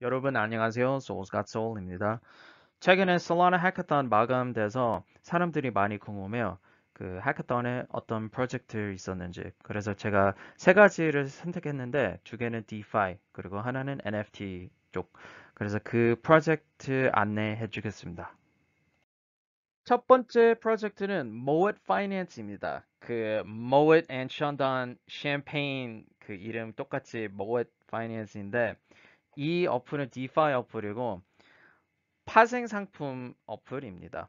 여러분 안녕하세요. 소스가츠울입니다 최근에 솔라나 해커턴 마감돼서 사람들이 많이 궁금해요. 그 해커턴에 어떤 프로젝트 있었는지. 그래서 제가 세 가지를 선택했는데 두 개는 DeFi 그리고 하나는 NFT 쪽. 그래서 그 프로젝트 안내해 주겠습니다. 첫 번째 프로젝트는 Moet Finance입니다. 그 Moet and Chandon Champagne 그 이름 똑같이 Moet Finance인데 이 어플은 디파이 어플이고 파생 상품 어플입니다.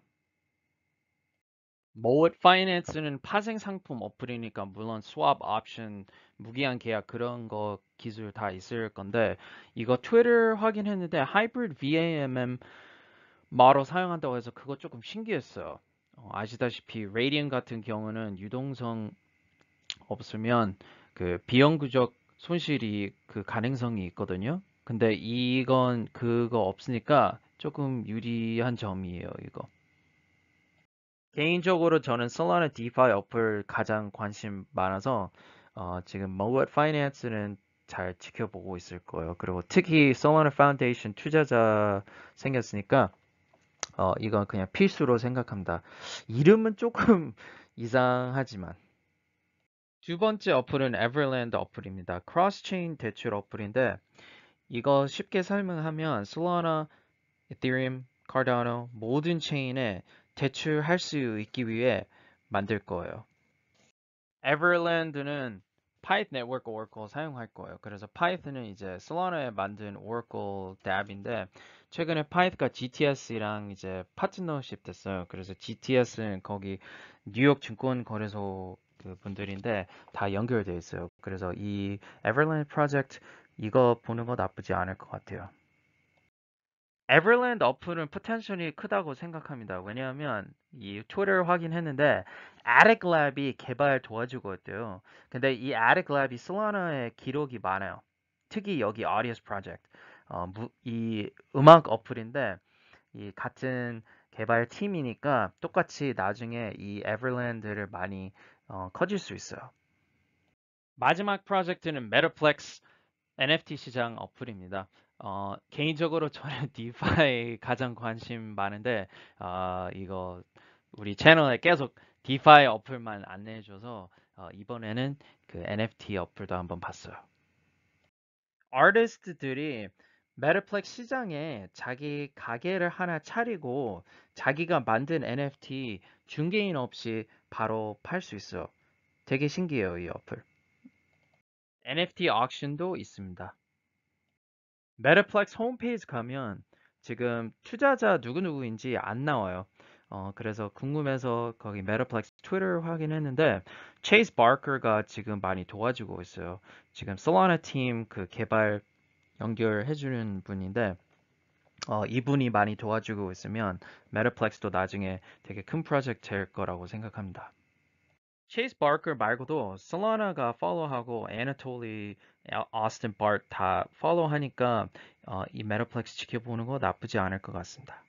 모엇 파이낸스는 파생 상품 어플이니까 물론 스왑 옵션 무기한 계약 그런 거 기술 다 있을 건데 이거 트위터 확인했는데 하이브리드 VAMM 마로 사용한다고 해서 그거 조금 신기했어요. 어, 아시다시피 레이디언 같은 경우는 유동성 없으면 그 비영구적 손실이 그 가능성이 있거든요. 근데 이건 그거 없으니까 조금 유리한 점이에요, 이거. 개인적으로 저는 솔라나 디파이 어플 가장 관심 많아서 어, 지금 머월 파이낸스는 잘 지켜보고 있을 거예요. 그리고 특히 솔라나 파운데이션 투자자 생겼으니까 어, 이건 그냥 필수로 생각합니다. 이름은 조금 이상하지만 두 번째 어플은 에버랜드 어플입니다. 크로스체인 대출 어플인데 이거 쉽게 설명하면 솔라나, 이더리움, 카르다노 모든 체인에 대출할 수 있기 위해 만들 거예요. Everland는 파이트 네트워크 오라클 사용할 거예요. 그래서 파이트는 이제 솔라나에 만든 오라클 답인데 최근에 파이트가 GTS랑 이제 파트너십 됐어요. 그래서 GTS는 거기 뉴욕 증권 거래소 그 분들인데 다 연결되어 있어요. 그래서 이 Everland 프로젝트 이거 보는 거 나쁘지 않을 것 같아요. 에버랜드 어플은 포텐셜이 크다고 생각합니다. 왜냐하면 이 트위터를 확인했는데 아렉랩이 개발 도와주고 있대요. 근데 이 아렉랩이 솔라나의 기록이 많아요. 특히 여기 Audience Project 어, 이 음악 어플인데 이 같은 개발 팀이니까 똑같이 나중에 이 에버랜드를 많이 어, 커질 수 있어요. 마지막 프로젝트는 메타플렉스 NFT 시장 어플입니다. 어, 개인적으로 저는 디파이 가장 관심 많은데 아, 이거 우리 채널에 계속 디파이 어플만 안내해줘서 어, 이번에는 그 NFT 어플도 한번 봤어요. 아티스트들이 메르플렉스 시장에 자기 가게를 하나 차리고 자기가 만든 NFT 중개인 없이 바로 팔 수 있어. 되게 신기해요, 이 어플. NFT a u c t i 도 있습니다. 메르플렉스 홈페이지 가면 지금 투자자 누구누구인지 안 나와요. 어, 그래서 궁금해서 거기 메타플렉스 트위터를 확인했는데 체이스 바커가 지금 많이 도와주고 있어요. 지금 솔라나 팀그 개발 연결해 주는 분인데 어, 이분이 많이 도와주고 있으면 메타플렉스도 나중에 되게 큰 프로젝트 될 거라고 생각합니다. 체이스 바커 말고도 솔라나가 팔로우하고 애나톨리, 어스틴 바트 다 팔로우하니까 어, 이 메타플렉스 지켜보는 거 나쁘지 않을 것 같습니다.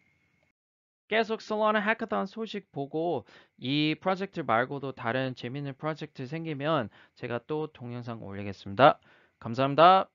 계속 솔라나 해커던 소식 보고 이 프로젝트 말고도 다른 재밌는 프로젝트 생기면 제가 또 동영상 올리겠습니다. 감사합니다.